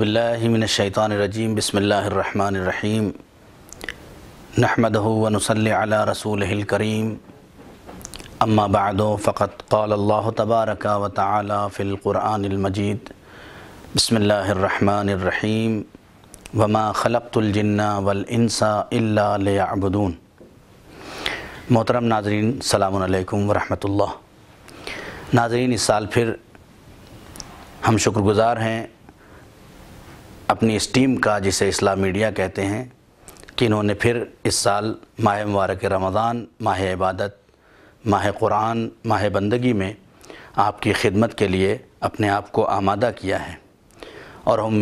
बिल्लाशैतरजीम बसमीम नहमद वनसल रसूल करीम अम्मा बादो फ़कत कल्ला तबारक व तफ़िलक़ुरानमजीद बसमीम वमा खलकतुलजन्ना वलसा अबून मोहतरम नाजरीन सलामकुम वरहमल नाजरीन इस साल फिर हम शुक्रगुज़ार हैं अपनी इस टीम का जिसे इस्लाम मीडिया कहते हैं कि इन्होंने फिर इस साल माह मुबारक रमज़ान माह इबादत माह कुरान माह बंदगी में आपकी खिदमत के लिए अपने आप को आमादा किया है और हम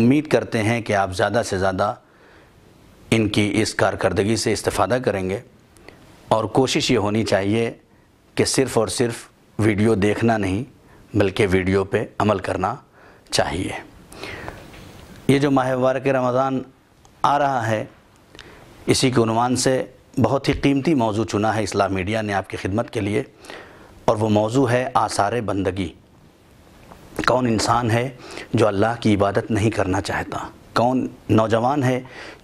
उम्मीद करते हैं कि आप ज़्यादा से ज़्यादा इनकी इस कारकर्दगी से इस्ता करेंगे और कोशिश ये होनी चाहिए कि सिर्फ़ और सिर्फ़ वीडियो देखना नहीं बल्कि वीडियो पे अमल करना चाहिए ये जो माहवार के रमज़ान आ रहा है इसी के अनुमान से बहुत ही कीमती मौजू चुना है इस्लाम मीडिया ने आपकी खिदमत के लिए और वो मौजू है आसार बंदगी कौन इंसान है जो अल्लाह की इबादत नहीं करना चाहता कौन नौजवान है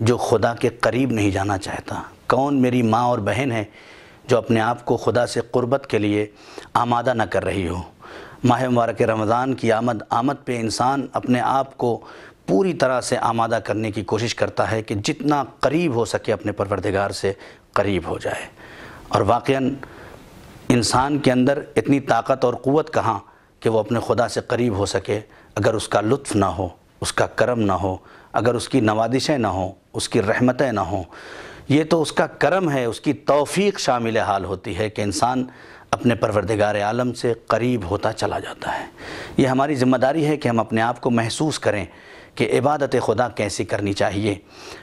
जो खुदा के करीब नहीं जाना चाहता कौन मेरी माँ और बहन है जो अपने आप को खुदा से क़ुरबत के लिए आमादा न कर रही हो माह मुबारक रमज़ान की आमद आमद पे इंसान अपने आप को पूरी तरह से आमादा करने की कोशिश करता है कि जितना करीब हो सके अपने परवरदिगार से करीब हो जाए और वाक़ इंसान के अंदर इतनी ताकत और क़वत कहाँ कि वो अपने खुदा से करीब हो सके अगर उसका लुत्फ़ ना हो उसका करम ना हो अगर उसकी नवादिशें ना हों उसकी रहमतें ना हों ये तो उसका करम है उसकी तौफीक शामिल हाल होती है कि इंसान अपने परवरदिगार आलम से करीब होता चला जाता है ये हमारी ज़िम्मेदारी है कि हम अपने आप को महसूस करें कि इबादत खुदा कैसे करनी चाहिए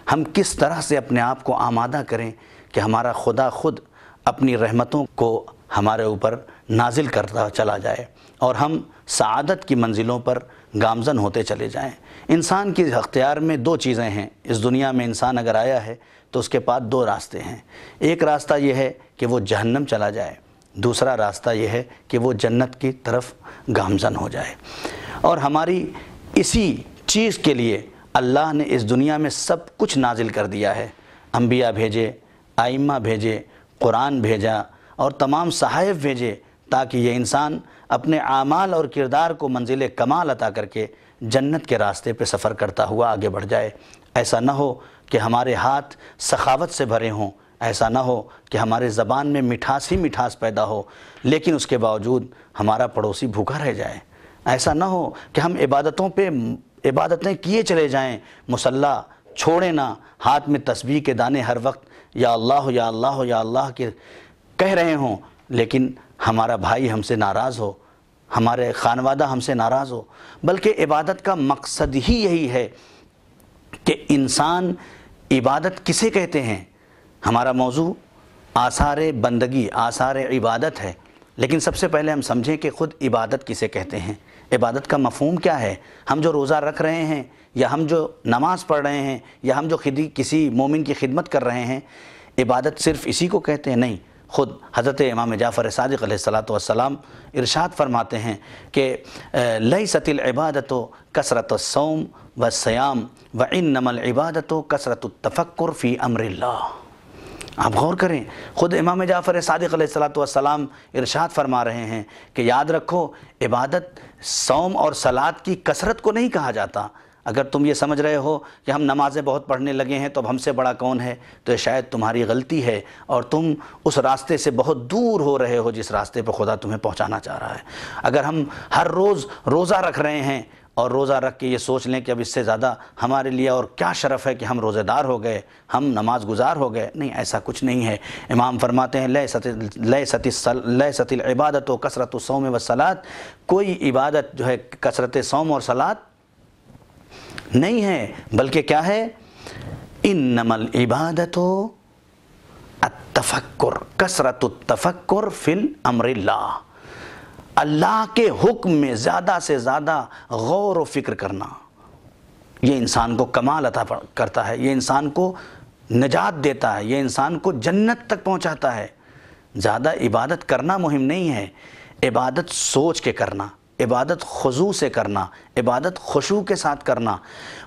हम किस तरह से अपने आप को आमादा करें कि हमारा खुदा खुद अपनी रहमतों को हमारे ऊपर नाजिल करता चला जाए और हम सदत की मंजिलों पर गामजन होते चले जाएं। इंसान के अख्तियार में दो चीज़ें हैं इस दुनिया में इंसान अगर आया है तो उसके पास दो रास्ते हैं एक रास्ता यह है कि वो जहन्नम चला जाए दूसरा रास्ता यह है कि वो जन्नत की तरफ गामजन हो जाए और हमारी इसी चीज़ के लिए अल्लाह ने इस दुनिया में सब कुछ नाजिल कर दिया है अम्बिया भेजे आइमा भेजे कुरान भेजा और तमाम सहायफ भेजे ताकि ये इंसान अपने आमाल और किरदार को मंजिल कमाल अता करके जन्नत के रास्ते पर सफ़र करता हुआ आगे बढ़ जाए ऐसा ना हो कि हमारे हाथ सखावत से भरे हों ऐसा ना हो कि हमारे ज़बान में मिठास ही मिठास पैदा हो लेकिन उसके बावजूद हमारा पड़ोसी भूखा रह जाए ऐसा ना हो कि हम इबादतों पे इबादतें किए चले जाएँ मुसल्ला छोड़े ना हाथ में तस्वीर के दाने हर वक्त या अल्लाह या अल्लाह या अल्लाह के कह रहे हों लेकिन हमारा भाई हमसे नाराज़ हो हमारे खानवादा हमसे नाराज़ हो बल्कि इबादत का मकसद ही यही है कि इंसान इबादत किसे कहते हैं हमारा मौजू आसार बंदगी आसार इबादत है लेकिन सबसे पहले हम समझें कि ख़ुद इबादत किसे कहते हैं इबादत का मफहम क्या है हम जो रोज़ा रख रहे हैं या हम जो नमाज़ पढ़ रहे हैं या हम जो खिदी किसी मोमिन की खिदमत कर रहे हैं इबादत सिर्फ इसी को कहते हैं नहीं ख़ुद हज़रत इमाम जाफ़र सदक सलाम इरशाद फरमाते हैं कि लई सतिल इबादत कसरत सोम व सयाम व इन नमल इबादत कसरत तफ़क्र फ़ी अमरिल्ला आप गौर करें ख़ुद इमाम जाफ़र सदक सलाम इरशाद फरमा रहे हैं कि याद रखो इबादत सोम और सलाद की कसरत को नहीं कहा जाता अगर तुम ये समझ रहे हो कि हम नमाज़ें बहुत पढ़ने लगे हैं तो अब हमसे बड़ा कौन है तो शायद तुम्हारी गलती है और तुम उस रास्ते से बहुत दूर हो रहे हो जिस रास्ते पर खुदा तुम्हें पहुंचाना चाह रहा है अगर हम हर रोज़ रोज़ा रख रहे हैं और रोज़ा रख के ये सोच लें कि अब इससे ज़्यादा हमारे लिए और क्या शरफ़ है कि हम रोज़ेदार हो गए हम नमाज गुजार हो गए नहीं ऐसा कुछ नहीं है इमाम फरमाते हैं लय सती लय सती लय इबादत व कसरत सोम व सलात कोई इबादत जो है कसरत सोम और सलात नहीं है बल्कि क्या है इन नमल इबादत तफक्र कसरत तफक्र फ़िल अमरिल्ला अल्लाह के हुक्म में ज़्यादा से ज़्यादा गौर व फिक्र करना ये इंसान को कमाल अता करता है ये इंसान को निजात देता है ये इंसान को जन्नत तक पहुंचाता है ज़्यादा इबादत करना मुहिम नहीं है इबादत सोच के करना इबादत खजू से करना इबादत खुशू के साथ करना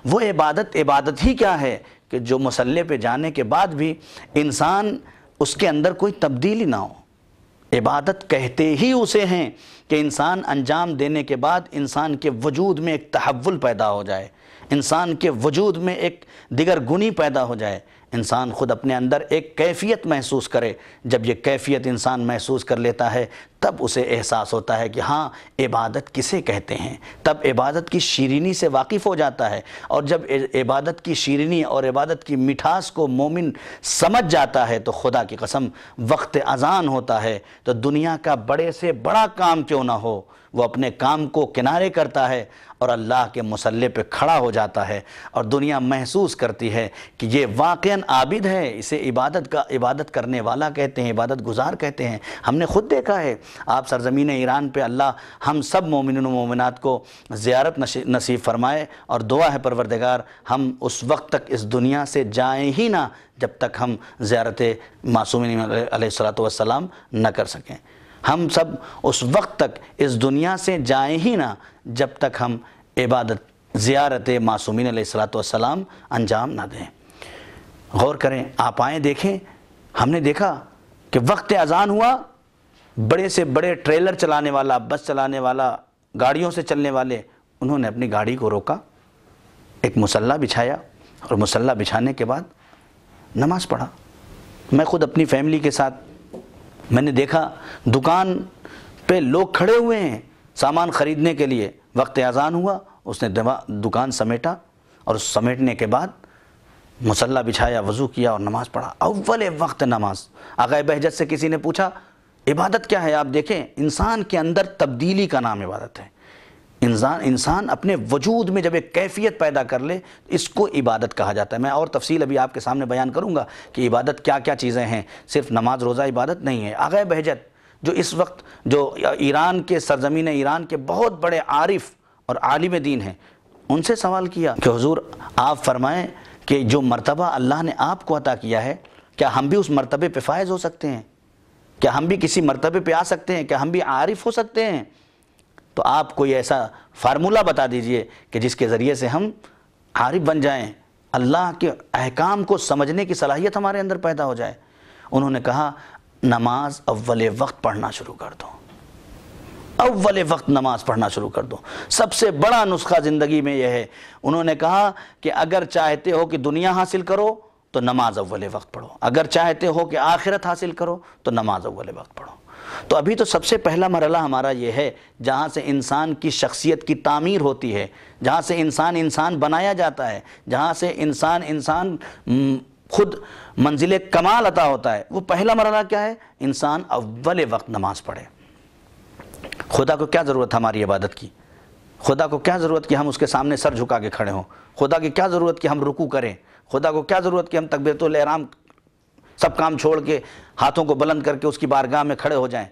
वो इबादत इबादत ही क्या है कि जो मसल्ले पे जाने के बाद भी इंसान उसके अंदर कोई तब्दीली ना हो इबादत कहते ही उसे हैं कि इंसान अंजाम देने के बाद इंसान के वजूद में एक तहवुल पैदा हो जाए इंसान के वजूद में एक दिगर गुनी पैदा हो जाए इंसान ख़ुद अपने अंदर एक कैफ़ियत महसूस करे जब ये कैफ़ियत इंसान महसूस कर लेता है तब उसे एहसास होता है कि हाँ इबादत किसे कहते हैं तब इबादत की शीरनी से वाकिफ़ हो जाता है और जब इबादत की शीरनी और इबादत की मिठास को मोमिन समझ जाता है तो खुदा की कसम वक्त अजान होता है तो दुनिया का बड़े से बड़ा काम क्यों ना हो वो अपने काम को किनारे करता है और अल्लाह के मसल्ले पे खड़ा हो जाता है और दुनिया महसूस करती है कि ये वाक़ आबिद है इसे इबादत का इबादत करने वाला कहते हैं इबादत गुजार कहते हैं हमने ख़ुद देखा है आप सरजमीन ईरान पे अल्लाह हम सब मोमिन मोमिनत को ज़्यारत नसीब फरमाए और दुआ है परवरदगार हम उस वक्त तक इस दुनिया से जाएँ ही ना जब तक हम ज़्यारत मासूम सलाम न कर सकें हम सब उस वक्त तक इस दुनिया से जाएं ही ना जब तक हम इबादत ज़ियारत मासूमिन सलाम अंजाम ना दें गौर करें आप आएँ देखें हमने देखा कि वक्त अजान हुआ बड़े से बड़े ट्रेलर चलाने वाला बस चलाने वाला गाड़ियों से चलने वाले उन्होंने अपनी गाड़ी को रोका एक मुसल्ला बिछाया और मुसल्ला बिछाने के बाद नमाज़ पढ़ा मैं ख़ुद अपनी फैमिली के साथ मैंने देखा दुकान पे लोग खड़े हुए हैं सामान ख़रीदने के लिए वक्त अजान हुआ उसने दुकान समेटा और समेटने के बाद मुसल्ला बिछाया वज़ू किया और नमाज़ पढ़ा अव्वल वक्त नमाज आगे बहजत से किसी ने पूछा इबादत क्या है आप देखें इंसान के अंदर तब्दीली का नाम इबादत है इंसान इंसान अपने वजूद में जब एक कैफियत पैदा कर ले इसको इबादत कहा जाता है मैं और तफसील अभी आपके सामने बयान करूँगा कि इबादत क्या क्या चीज़ें हैं सिर्फ नमाज रोज़ा इबादत नहीं है आगे बहजत जो इस वक्त जो ईरान के सरजमीन ईरान के बहुत बड़े आरिफ और आलिम दीन हैं उनसे सवाल किया कि हजूर आप फरमाएँ कि जो मरतबा अल्लाह ने आपको अता किया है क्या हम भी उस मरतबे पर फायज़ हो सकते हैं क्या हम भी किसी मरतबे पर आ सकते हैं क्या हम भी आरिफ हो सकते हैं तो आप कोई ऐसा फार्मूला बता दीजिए कि जिसके ज़रिए से हम आरिफ बन जाएं अल्लाह के अहकाम को समझने की सलाहियत हमारे अंदर पैदा हो जाए उन्होंने कहा नमाज अव्वल वक्त पढ़ना शुरू कर दो अव्वल वक्त नमाज पढ़ना शुरू कर दो सबसे बड़ा नुस्खा ज़िंदगी में यह है उन्होंने कहा कि अगर चाहते हो कि दुनिया हासिल करो तो नमाज अव्वल वक्त पढ़ो अगर चाहते हो कि आखिरत हासिल करो तो नमाज अव्वल वक्त पढ़ो तो अभी तो सबसे पहला मरला हमारा ये है जहाँ से इंसान की शख्सियत की तामीर होती है जहाँ से इंसान इंसान बनाया जाता है जहाँ से इंसान इंसान खुद मंजिल कमाल अता होता है वो पहला मरला क्या है इंसान अव्वल वक्त नमाज़ पढ़े खुदा को क्या ज़रूरत हमारी इबादत की खुदा को क्या ज़रूरत कि हम उसके सामने सर झुका के खड़े हों खुदा की क्या ज़रूरत कि हम रुकू करें खुदा को क्या ज़रूरत कि हम तकबीरतम सब काम छोड़ के हाथों को बुलंद करके उसकी बारगाह में खड़े हो जाएं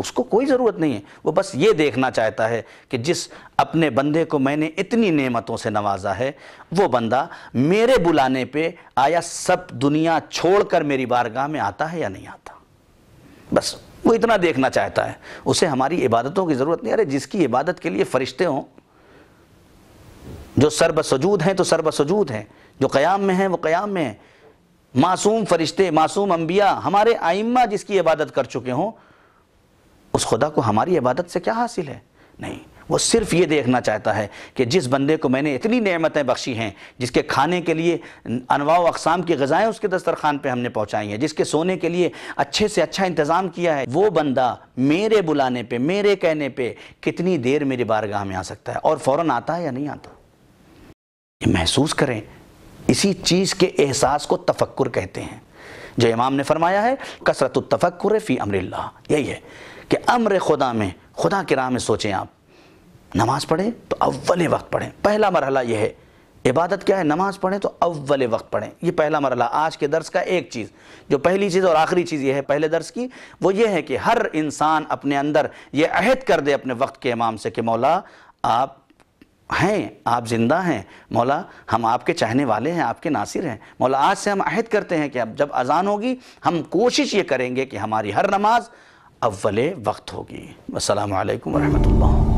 उसको कोई ज़रूरत नहीं है वो बस ये देखना चाहता है कि जिस अपने बंदे को मैंने इतनी नेमतों से नवाजा है वो बंदा मेरे बुलाने पे आया सब दुनिया छोड़कर मेरी बारगाह में आता है या नहीं आता बस वो इतना देखना चाहता है उसे हमारी इबादतों की ज़रूरत नहीं अरे जिसकी इबादत के लिए फरिश्ते हों जो सर्बसजूद हैं तो सर्बसजूद हैं जो क़याम में हैं वो क़याम में हैं मासूम फरिश्ते मासूम अंबिया हमारे आइम्मा जिसकी इबादत कर चुके हों उस खुदा को हमारी इबादत से क्या हासिल है नहीं वो सिर्फ ये देखना चाहता है कि जिस बंदे को मैंने इतनी नेमतें बख्शी हैं जिसके खाने के लिए अनवा अकसाम की गज़ाएँ उसके दस्तरखान पर हमने पहुँचाई हैं जिसके सोने के लिए अच्छे से अच्छा इंतज़ाम किया है वो बंदा मेरे बुलाने पर मेरे कहने पर कितनी देर मेरी बारगाह में आ सकता है और फ़ौर आता है या नहीं आता ये महसूस करें इसी चीज़ के एहसास को तफक्र कहते हैं जो इमाम ने फरमाया है कसरत तफक्र फ़ी अमर यही है कि अम्र खुदा में खुदा की राह में सोचें आप नमाज़ पढ़ें तो अव्वल वक्त पढ़ें पहला मरहला यह है इबादत क्या है नमाज पढ़ें तो अव्वल वक्त पढ़ें यह पहला मरला आज के दर्स का एक चीज़ जो पहली चीज़ और आखिरी चीज़ यह है पहले दर्स की वो ये है कि हर इंसान अपने अंदर ये अहद कर दे अपने वक्त के इमाम से कि मौला आप हैं आप ज़िंदा हैं मौला हम आपके चाहने वाले हैं आपके नासिर हैं मौला आज से हम अहद करते हैं कि अब जब अज़ान होगी हम कोशिश ये करेंगे कि हमारी हर नमाज अव्वल वक्त होगी असल वरहमल